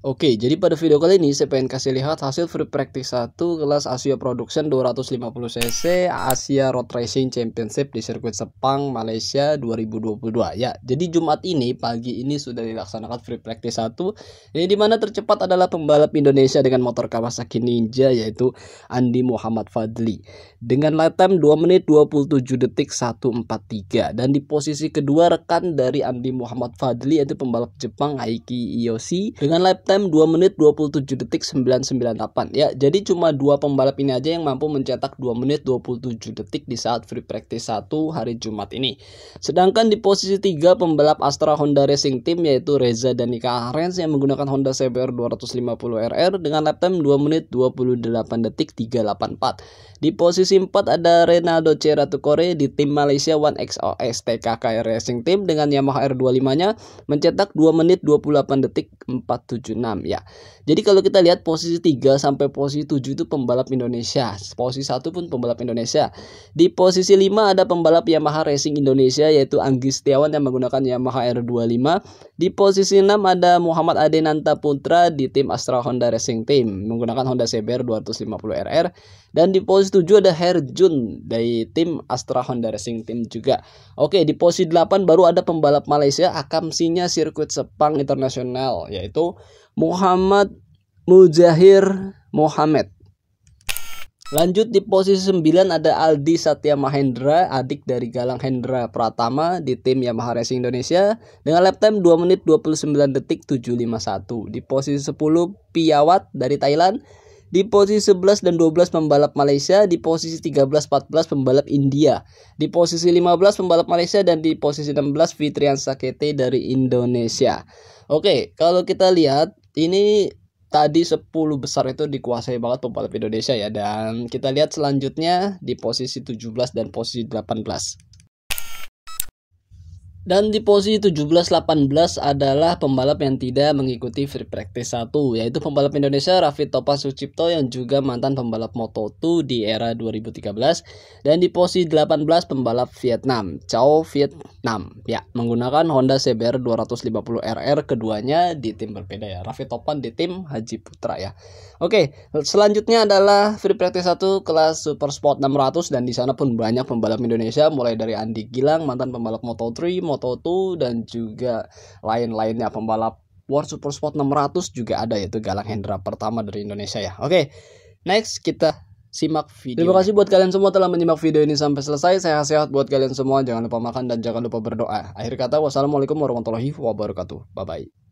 Oke, jadi pada video kali ini saya pengen kasih lihat hasil free practice 1 kelas Asia Production 250cc Asia Road Racing Championship di sirkuit Sepang, Malaysia 2022. Ya, jadi Jumat ini pagi ini sudah dilaksanakan free practice 1. Ini eh, dimana tercepat adalah pembalap Indonesia dengan motor Kawasaki Ninja yaitu Andi Muhammad Fadli. Dengan lap time 2 menit 27 detik 143 dan di posisi kedua rekan dari Andi Muhammad Fadli yaitu pembalap Jepang Aiki Iyoshi dengan lap time 2 menit 27 detik 998 ya. Jadi cuma dua pembalap ini aja yang mampu mencetak 2 menit 27 detik di saat free practice 1 hari Jumat ini. Sedangkan di posisi 3 pembalap Astra Honda Racing Team yaitu Reza dan Nika Arens yang menggunakan Honda CBR 250 RR dengan lap time 2 menit 28 detik 384. Di posisi 4 ada Renaldo Ceratu Kore di tim Malaysia 1 XOS TKKR Racing Team dengan Yamaha R25-nya mencetak 2 menit 28 detik 47 6 ya. Jadi kalau kita lihat posisi 3 sampai posisi 7 itu pembalap Indonesia. Posisi 1 pun pembalap Indonesia. Di posisi 5 ada pembalap Yamaha Racing Indonesia yaitu Anggi Setiawan yang menggunakan Yamaha R25. Di posisi 6 ada Muhammad Ade Putra di tim Astra Honda Racing Team menggunakan Honda CBR 250 RR dan di posisi 7 ada Herjun dari tim Astra Honda Racing Team juga. Oke, di posisi 8 baru ada pembalap Malaysia Akam Akamsinya sirkuit Sepang Internasional yaitu Muhammad Mujahir Muhammad. Lanjut di posisi 9 ada Aldi Satya Mahendra, adik dari Galang Hendra Pratama di tim Yamaha Racing Indonesia dengan lap time 2 menit 29 detik 751. Di posisi 10 Piawat dari Thailand, di posisi 11 dan 12 pembalap Malaysia, di posisi 13 14 pembalap India, di posisi 15 pembalap Malaysia dan di posisi 16 Fitrian Sakete dari Indonesia. Oke, kalau kita lihat ini tadi 10 besar itu dikuasai banget pembalap Indonesia ya dan kita lihat selanjutnya di posisi 17 dan posisi 18 dan di posisi 17-18 adalah pembalap yang tidak mengikuti free practice 1 yaitu pembalap Indonesia Raffi Topa Sucipto yang juga mantan pembalap Moto2 di era 2013 dan di posisi 18 pembalap Vietnam, Chao Vietnam. Ya, menggunakan Honda CBR 250 RR keduanya di tim berbeda ya. Raffi Topan di tim Haji Putra ya. Oke, selanjutnya adalah free practice 1 kelas Super Sport 600 dan di sana pun banyak pembalap Indonesia mulai dari Andi Gilang mantan pembalap Moto3, Moto Toto dan juga lain-lainnya pembalap World Super Sport 600 juga ada yaitu Galang Hendra pertama dari Indonesia ya. Oke, okay, next kita simak video. Terima kasih buat kalian semua telah menyimak video ini sampai selesai. Saya sehat buat kalian semua. Jangan lupa makan dan jangan lupa berdoa. Akhir kata, wassalamualaikum warahmatullahi wabarakatuh. Bye bye.